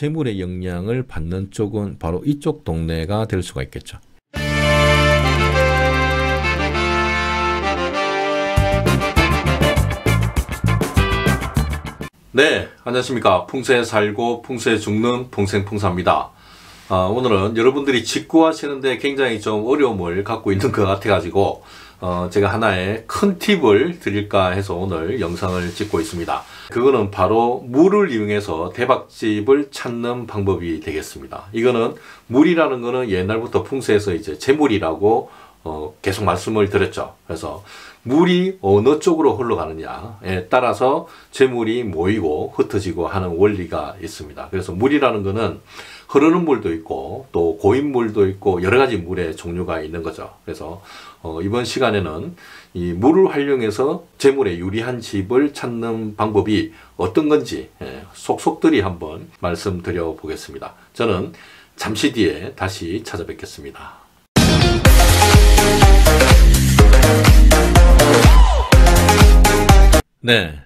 재물의 영향을 받는 쪽은 바로 이쪽 동네가 될 수가 있겠죠. 네, 안녕하십니까. 풍세에 살고 풍세에 죽는 풍생풍사입니다. 아, 오늘은 여러분들이 직구하시는데 굉장히 좀 어려움을 갖고 있는 것 같아가지고 어, 제가 하나의 큰 팁을 드릴까 해서 오늘 영상을 찍고 있습니다. 그거는 바로 물을 이용해서 대박집을 찾는 방법이 되겠습니다. 이거는 물이라는 거는 옛날부터 풍세에서 이제 재물이라고 어, 계속 말씀을 드렸죠. 그래서 물이 어느 쪽으로 흘러가느냐에 따라서 재물이 모이고 흩어지고 하는 원리가 있습니다. 그래서 물이라는 거는 흐르는 물도 있고 또 고인물도 있고 여러 가지 물의 종류가 있는 거죠. 그래서 어, 이번 시간에는 이 물을 활용해서 재물에 유리한 집을 찾는 방법이 어떤 건지 예, 속속들이 한번 말씀드려 보겠습니다. 저는 잠시 뒤에 다시 찾아뵙겠습니다. 네.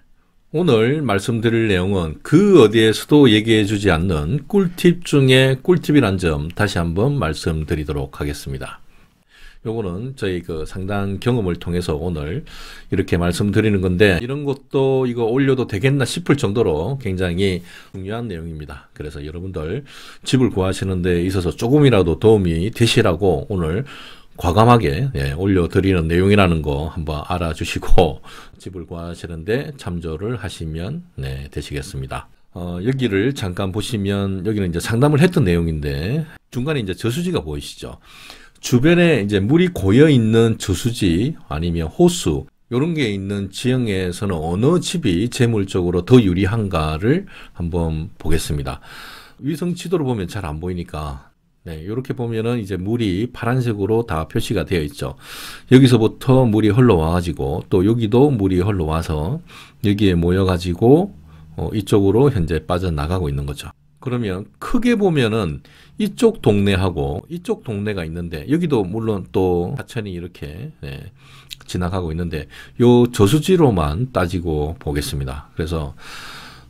오늘 말씀드릴 내용은 그 어디에서도 얘기해 주지 않는 꿀팁 중에 꿀팁이란 점 다시 한번 말씀드리도록 하겠습니다. 요거는 저희 그 상담 경험을 통해서 오늘 이렇게 말씀드리는 건데 이런 것도 이거 올려도 되겠나 싶을 정도로 굉장히 중요한 내용입니다. 그래서 여러분들 집을 구하시는 데 있어서 조금이라도 도움이 되시라고 오늘 과감하게 예, 올려드리는 내용이라는 거 한번 알아주시고 집을 구하시는데 참조를 하시면 네, 되시겠습니다. 어, 여기를 잠깐 보시면 여기는 이제 상담을 했던 내용인데 중간에 이제 저수지가 보이시죠? 주변에 이제 물이 고여 있는 저수지 아니면 호수 이런 게 있는 지형에서는 어느 집이 재물적으로 더 유리한가를 한번 보겠습니다. 위성 지도를 보면 잘 안 보이니까 네, 이렇게 보면은 이제 물이 파란색으로 다 표시가 되어 있죠. 여기서부터 물이 흘러와가지고 또 여기도 물이 흘러와서 여기에 모여가지고 어, 이쪽으로 현재 빠져나가고 있는 거죠. 그러면 크게 보면은 이쪽 동네하고 이쪽 동네가 있는데 여기도 물론 또 하천이 이렇게 네, 지나가고 있는데 요 저수지로만 따지고 보겠습니다. 그래서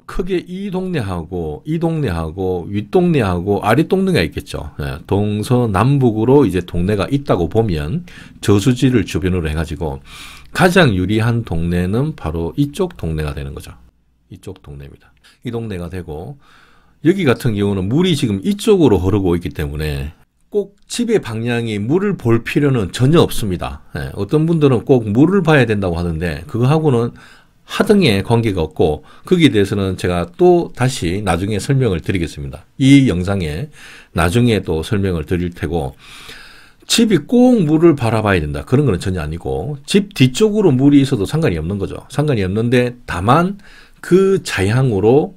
크게 이 동네하고 이 동네하고 윗동네하고 아랫동네가 있겠죠. 예, 동서남북으로 이제 동네가 있다고 보면 저수지를 주변으로 해가지고 가장 유리한 동네는 바로 이쪽 동네가 되는 거죠. 이쪽 동네입니다. 이 동네가 되고 여기 같은 경우는 물이 지금 이쪽으로 흐르고 있기 때문에 꼭 집의 방향이 물을 볼 필요는 전혀 없습니다. 예, 어떤 분들은 꼭 물을 봐야 된다고 하는데 그거하고는 하등의 관계가 없고 거기에 대해서는 제가 또 다시 나중에 설명을 드리겠습니다. 이 영상에 나중에 또 설명을 드릴 테고 집이 꼭 물을 바라봐야 된다. 그런 건 전혀 아니고 집 뒤쪽으로 물이 있어도 상관이 없는 거죠. 상관이 없는데 다만 그자양으로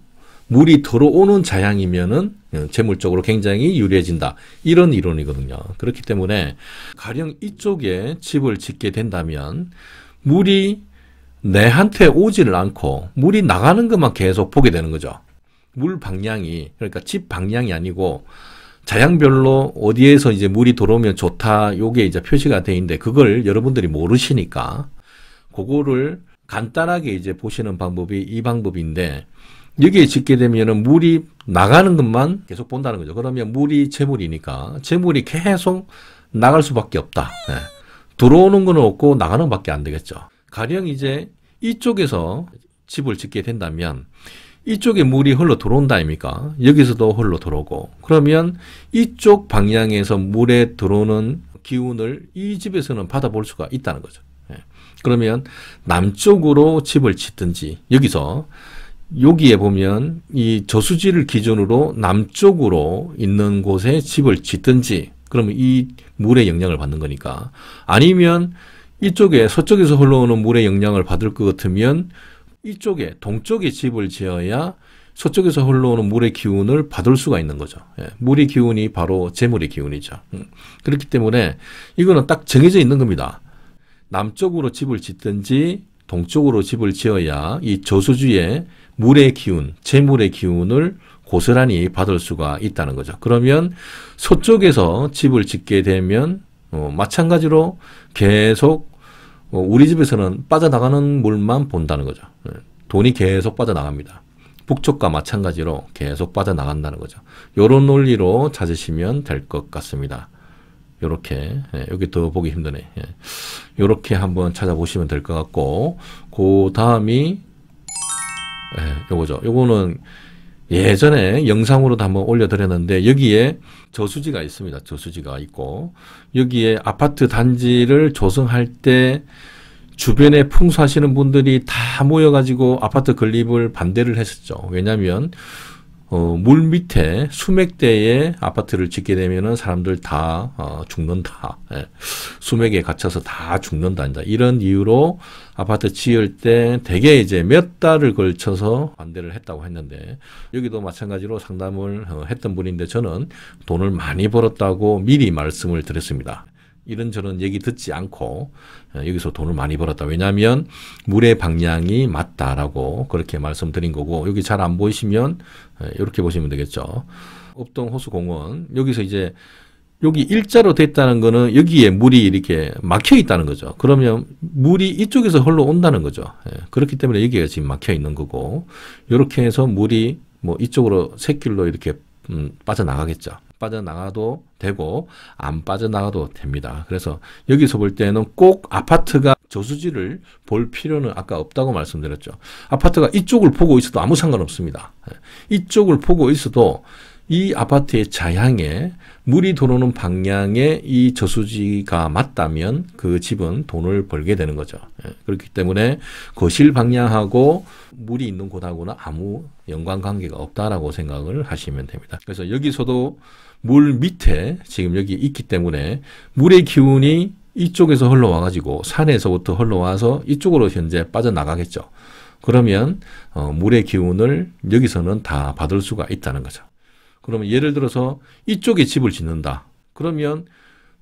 물이 들어오는 자양이면은 재물적으로 굉장히 유리해진다. 이런 이론이거든요. 그렇기 때문에 가령 이쪽에 집을 짓게 된다면 물이 내한테 오지를 않고 물이 나가는 것만 계속 보게 되는 거죠. 물 방향이 그러니까 집 방향이 아니고 자양별로 어디에서 이제 물이 들어오면 좋다 요게 이제 표시가 돼 있는데 그걸 여러분들이 모르시니까 그거를 간단하게 이제 보시는 방법이 이 방법인데 여기에 짓게 되면은 물이 나가는 것만 계속 본다는 거죠. 그러면 물이 재물이니까 재물이 계속 나갈 수밖에 없다. 네. 들어오는 건 없고 나가는 것밖에 안 되겠죠. 가령 이제 이쪽에서 집을 짓게 된다면 이쪽에 물이 흘러 들어온다 아닙니까? 여기서도 흘러 들어오고 그러면 이쪽 방향에서 물에 들어오는 기운을 이 집에서는 받아볼 수가 있다는 거죠. 예. 그러면 남쪽으로 집을 짓든지 여기서 여기에 보면 이 저수지를 기준으로 남쪽으로 있는 곳에 집을 짓든지 그러면 이 물의 영향을 받는 거니까 아니면 이쪽에 서쪽에서 흘러오는 물의 영향을 받을 것 같으면 이쪽에 동쪽에 집을 지어야 서쪽에서 흘러오는 물의 기운을 받을 수가 있는 거죠. 예. 물의 기운이 바로 재물의 기운이죠. 음. 그렇기 때문에 이거는 딱 정해져 있는 겁니다. 남쪽으로 집을 짓든지 동쪽으로 집을 지어야 이 저수지에 물의 기운, 재물의 기운을 고스란히 받을 수가 있다는 거죠. 그러면 서쪽에서 집을 짓게 되면 어, 마찬가지로 계속 어, 우리 집에서는 빠져나가는 물만 본다는 거죠. 네. 돈이 계속 빠져나갑니다. 북쪽과 마찬가지로 계속 빠져나간다는 거죠. 요런 논리로 찾으시면 될 것 같습니다. 요렇게 예, 여기 더 보기 힘드네. 예. 요렇게 한번 찾아보시면 될 것 같고 그 다음이 예, 요거죠. 요거는 예전에 영상으로도 한번 올려드렸는데 여기에 저수지가 있습니다. 저수지가 있고 여기에 아파트 단지를 조성할 때 주변에 풍수하시는 분들이 다 모여가지고 아파트 건립을 반대를 했었죠. 왜냐하면 어, 물 밑에 수맥대에 아파트를 짓게 되면은 사람들 다 어, 죽는다. 예. 수맥에 갇혀서 다 죽는다. 이제 이런 이유로 아파트 지을 때 대개 이제 몇 달을 걸쳐서 반대를 했다고 했는데 여기도 마찬가지로 상담을 어, 했던 분인데 저는 돈을 많이 벌었다고 미리 말씀을 드렸습니다. 이런저런 얘기 듣지 않고 어, 여기서 돈을 많이 벌었다. 왜냐하면 물의 방향이 맞다라고 그렇게 말씀드린 거고 여기 잘 안 보이시면 어, 이렇게 보시면 되겠죠. 업동 호수공원 여기서 이제 여기 일자로 됐다는 거는 여기에 물이 이렇게 막혀 있다는 거죠. 그러면 물이 이쪽에서 흘러온다는 거죠. 예, 그렇기 때문에 여기가 지금 막혀 있는 거고 이렇게 해서 물이 뭐 이쪽으로 샛길로 이렇게 음, 빠져나가겠죠. 빠져나가도 되고 안 빠져나가도 됩니다. 그래서 여기서 볼 때는 꼭 아파트가 저수지를 볼 필요는 아까 없다고 말씀드렸죠. 아파트가 이쪽을 보고 있어도 아무 상관없습니다. 예, 이쪽을 보고 있어도 이 아파트의 자향에 물이 들어오는 방향에 이 저수지가 맞다면 그 집은 돈을 벌게 되는 거죠. 예, 그렇기 때문에 거실 방향하고 물이 있는 곳하고는 아무 연관 관계가 없다라고 생각을 하시면 됩니다. 그래서 여기서도 물 밑에 지금 여기 있기 때문에 물의 기운이 이쪽에서 흘러와 가지고 산에서부터 흘러와서 이쪽으로 현재 빠져나가겠죠. 그러면 어, 물의 기운을 여기서는 다 받을 수가 있다는 거죠. 그러면 예를 들어서 이쪽에 집을 짓는다. 그러면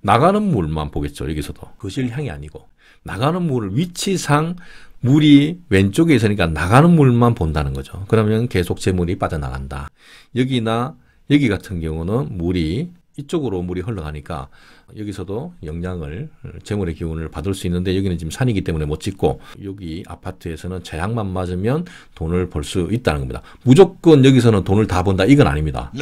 나가는 물만 보겠죠. 여기서도. 거실 향이 아니고. 나가는 물을 위치상 물이 왼쪽에 있으니까 나가는 물만 본다는 거죠. 그러면 계속 재물이 빠져나간다. 여기나 여기 같은 경우는 물이 이쪽으로 물이 흘러가니까 여기서도 영향을 재물의 기운을 받을 수 있는데 여기는 지금 산이기 때문에 못 짓고 여기 아파트에서는 재앙만 맞으면 돈을 벌 수 있다는 겁니다. 무조건 여기서는 돈을 다 번다 이건 아닙니다.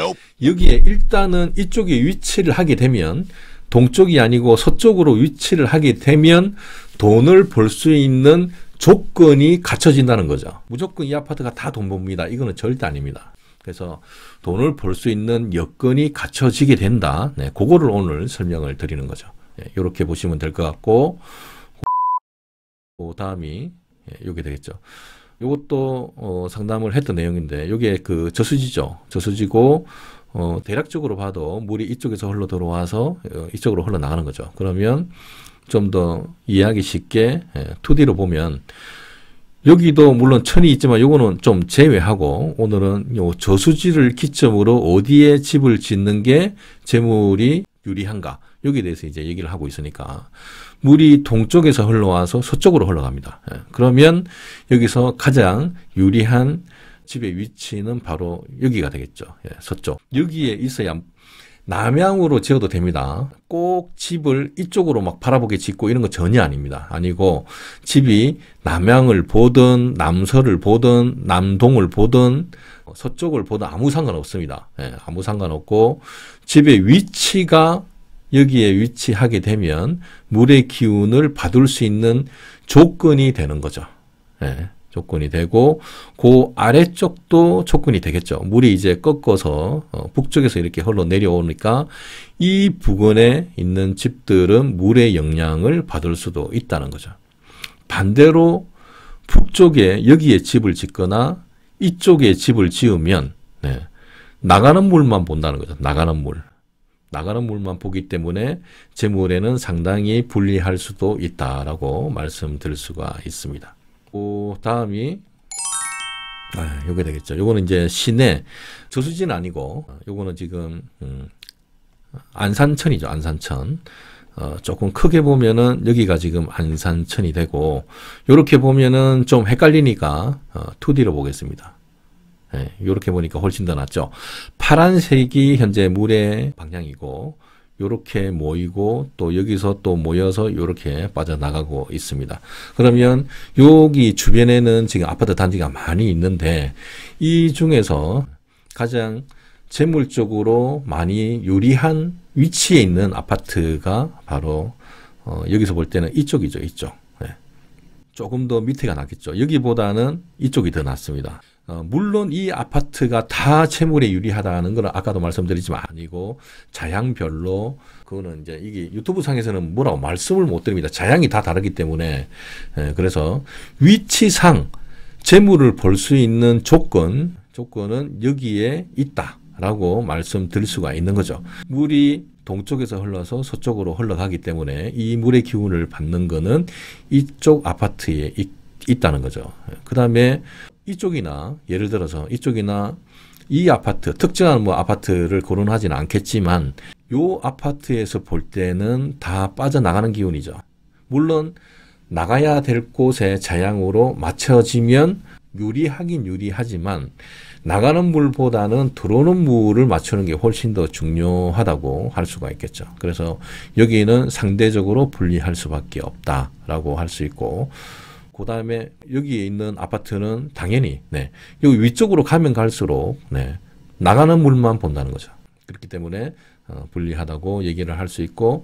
여기에 일단은 이쪽에 위치를 하게 되면 동쪽이 아니고 서쪽으로 위치를 하게 되면 돈을 벌 수 있는 조건이 갖춰진다는 거죠. 무조건 이 아파트가 다 돈봅니다 이거는 절대 아닙니다. 그래서 돈을 벌 수 있는 여건이 갖춰지게 된다. 네, 그거를 오늘 설명을 드리는 거죠. 이렇게 예, 보시면 될 것 같고, 그 다음이 예, 요게 되겠죠. 요것도 어, 상담을 했던 내용인데, 요게 그 저수지죠. 저수지고, 어, 대략적으로 봐도 물이 이쪽에서 흘러 들어와서 어, 이쪽으로 흘러 나가는 거죠. 그러면 좀 더 이해하기 쉽게 예, 2D로 보면 여기도 물론 천이 있지만 요거는 좀 제외하고 오늘은 요 저수지를 기점으로 어디에 집을 짓는 게 재물이 유리한가 여기에 대해서 이제 얘기를 하고 있으니까 물이 동쪽에서 흘러와서 서쪽으로 흘러갑니다. 예, 그러면 여기서 가장 유리한 집의 위치는 바로 여기가 되겠죠. 예, 서쪽. 여기에 있어야 남향으로 지어도 됩니다. 꼭 집을 이쪽으로 막 바라보게 짓고 이런 거 전혀 아닙니다. 아니고 집이 남향을 보든 남서를 보든 남동을 보든 서쪽을 보든 아무 상관없습니다. 예, 아무 상관없고 집의 위치가 여기에 위치하게 되면 물의 기운을 받을 수 있는 조건이 되는 거죠. 예. 조건이 되고 그 아래쪽도 조건이 되겠죠. 물이 이제 꺾어서 어, 북쪽에서 이렇게 흘러 내려오니까 이 부근에 있는 집들은 물의 영향을 받을 수도 있다는 거죠. 반대로 북쪽에 여기에 집을 짓거나 이쪽에 집을 지으면 네, 나가는 물만 본다는 거죠. 나가는 물. 나가는 물만 보기 때문에 재물에는 상당히 불리할 수도 있다라고 말씀드릴 수가 있습니다. 그 다음이 아, 요게 되겠죠. 요거는 이제 시내 저수지는 아니고 어, 요거는 지금 음, 안산천이죠. 안산천. 어, 조금 크게 보면은 여기가 지금 안산천이 되고 요렇게 보면은 좀 헷갈리니까 어, 2D로 보겠습니다. 예, 요렇게 보니까 훨씬 더 낫죠. 파란색이 현재 물의 방향이고 이렇게 모이고 또 여기서 또 모여서 이렇게 빠져나가고 있습니다. 그러면 여기 주변에는 지금 아파트 단지가 많이 있는데 이 중에서 가장 재물적으로 많이 유리한 위치에 있는 아파트가 바로 어, 여기서 볼 때는 이쪽이죠. 이쪽. 네. 조금 더 밑에가 낫겠죠. 여기보다는 이쪽이 더 낫습니다. 어, 물론 이 아파트가 다 채물에 유리하다는 건 아까도 말씀드리지만 아니고 자양별로 그거는 이제 이게 유튜브 상에서는 뭐라고 말씀을 못 드립니다. 자양이 다 다르기 때문에 예, 그래서 위치상 재물을 볼 수 있는 조건 조건은 여기에 있다라고 말씀드릴 수가 있는 거죠. 물이 동쪽에서 흘러서 서쪽으로 흘러가기 때문에 이 물의 기운을 받는 거는 이쪽 아파트에 있고 있다는 거죠. 그 다음에 이쪽이나 예를 들어서 이쪽이나 이 아파트 특정한 뭐 아파트를 고론하지는 않겠지만 요 아파트에서 볼 때는 다 빠져나가는 기운이죠. 물론 나가야 될 곳의 자양으로 맞춰지면 유리하긴 유리하지만 나가는 물보다는 들어오는 물을 맞추는 게 훨씬 더 중요하다고 할 수가 있겠죠. 그래서 여기는 상대적으로 분리할 수밖에 없다라고 할 수 있고 그 다음에 여기에 있는 아파트는 당연히 네. 여기 위쪽으로 가면 갈수록 네. 나가는 물만 본다는 거죠. 그렇기 때문에 어, 불리하다고 얘기를 할 수 있고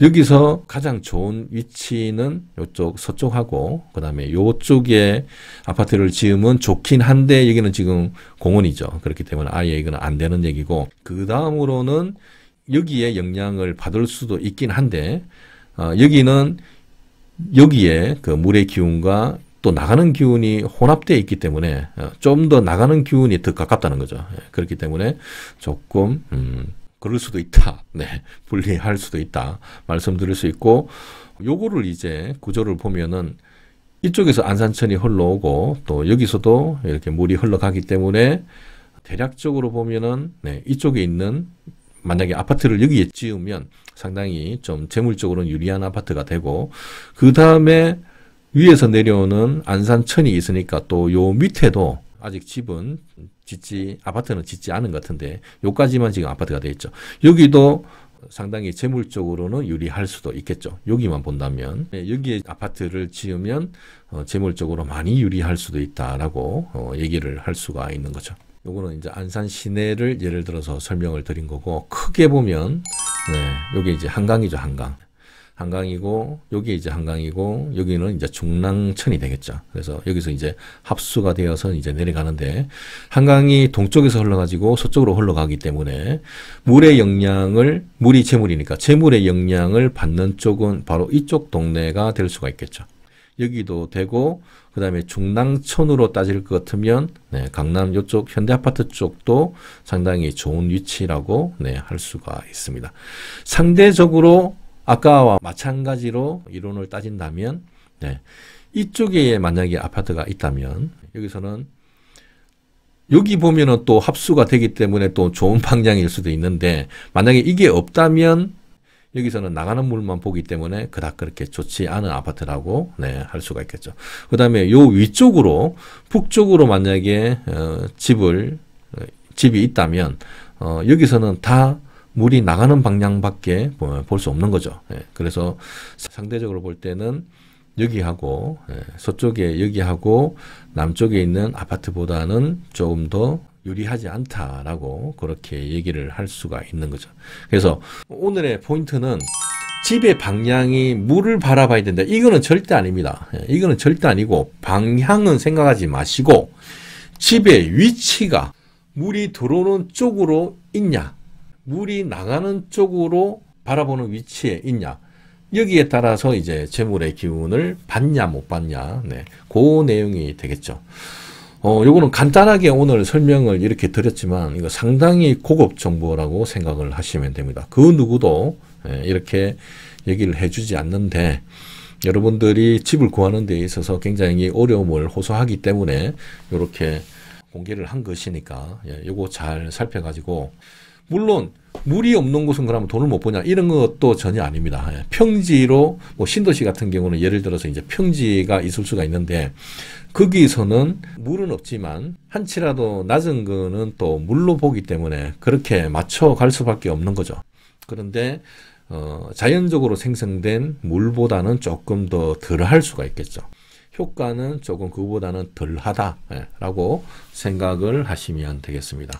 여기서 가장 좋은 위치는 이쪽 서쪽하고 그 다음에 이쪽에 아파트를 지으면 좋긴 한데 여기는 지금 공원이죠. 그렇기 때문에 아예 이건안 되는 얘기고 그 다음으로는 여기에 영향을 받을 수도 있긴 한데 어, 여기는 여기에 그 물의 기운과 또 나가는 기운이 혼합되어 있기 때문에 어, 좀더 나가는 기운이 더 가깝다는 거죠. 예, 그렇기 때문에 조금 음, 그럴 수도 있다. 네, 분리할 수도 있다. 말씀드릴 수 있고 요거를 이제 구조를 보면은 이쪽에서 안산천이 흘러오고 또 여기서도 이렇게 물이 흘러가기 때문에 대략적으로 보면은 네, 이쪽에 있는 만약에 아파트를 여기에 지으면 상당히 좀 재물적으로는 유리한 아파트가 되고 그 다음에 위에서 내려오는 안산천이 있으니까 또 요 밑에도 아직 집은 짓지 아파트는 짓지 않은 것 같은데 요까지만 지금 아파트가 돼 있죠. 여기도 상당히 재물적으로는 유리할 수도 있겠죠. 여기만 본다면 네, 여기에 아파트를 지으면 어, 재물적으로 많이 유리할 수도 있다라고 어, 얘기를 할 수가 있는 거죠. 요거는 이제 안산 시내를 예를 들어서 설명을 드린 거고 크게 보면 네, 요게 이제 한강이죠, 한강. 한강이고 여기 이제 한강이고 여기는 이제 중랑천이 되겠죠. 그래서 여기서 이제 합수가 되어서 이제 내려가는데 한강이 동쪽에서 흘러가지고 서쪽으로 흘러가기 때문에 물의 역량을 물이 재물이니까 재물의 역량을 받는 쪽은 바로 이쪽 동네가 될 수가 있겠죠. 여기도 되고 그다음에 중랑천으로 따질 것 같으면 네, 강남 요쪽 현대아파트 쪽도 상당히 좋은 위치라고 네, 할 수가 있습니다. 상대적으로 아까와 마찬가지로 이론을 따진다면 네, 이쪽에 만약에 아파트가 있다면 여기서는 여기 보면은 또 합수가 되기 때문에 또 좋은 방향일 수도 있는데 만약에 이게 없다면 여기서는 나가는 물만 보기 때문에 그닥 그렇게 좋지 않은 아파트라고 네, 할 수가 있겠죠. 그 다음에 요 위쪽으로 북쪽으로 만약에 어, 집을 어, 집이 있다면 어, 여기서는 다 물이 나가는 방향밖에 뭐 볼수 없는 거죠. 예, 그래서 상대적으로 볼 때는 여기하고 예, 서쪽에 여기하고 남쪽에 있는 아파트보다는 조금 더 유리하지 않다라고 그렇게 얘기를 할 수가 있는 거죠. 그래서 오늘의 포인트는 집의 방향이 물을 바라봐야 된다. 이거는 절대 아닙니다. 예, 이거는 절대 아니고 방향은 생각하지 마시고 집의 위치가 물이 들어오는 쪽으로 있냐, 물이 나가는 쪽으로 바라보는 위치에 있냐. 여기에 따라서 이제 재물의 기운을 받냐 못 받냐, 네, 그 내용이 되겠죠. 어, 요거는 간단하게 오늘 설명을 이렇게 드렸지만 이거 상당히 고급 정보라고 생각을 하시면 됩니다. 그 누구도 예, 이렇게 얘기를 해주지 않는데 여러분들이 집을 구하는 데 있어서 굉장히 어려움을 호소하기 때문에 이렇게 공개를 한 것이니까 예, 요거 잘 살펴가지고 물론 물이 없는 곳은 그러면 돈을 못 버냐 이런 것도 전혀 아닙니다. 예. 평지로 뭐 신도시 같은 경우는 예를 들어서 이제 평지가 있을 수가 있는데 거기서는 물은 없지만 한치라도 낮은 거는 또 물로 보기 때문에 그렇게 맞춰 갈 수밖에 없는 거죠. 그런데 어, 자연적으로 생성된 물보다는 조금 더 덜 할 수가 있겠죠. 효과는 조금 그보다는 덜하다라고 예, 생각을 하시면 되겠습니다.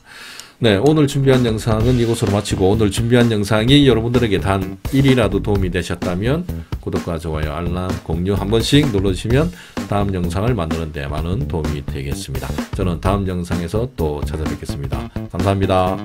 네, 오늘 준비한 영상은 이곳으로 마치고 오늘 준비한 영상이 여러분들에게 단 1이라도 도움이 되셨다면 구독과 좋아요, 알람, 공유 한 번씩 눌러주시면 다음 영상을 만드는 데 많은 도움이 되겠습니다. 저는 다음 영상에서 또 찾아뵙겠습니다. 감사합니다.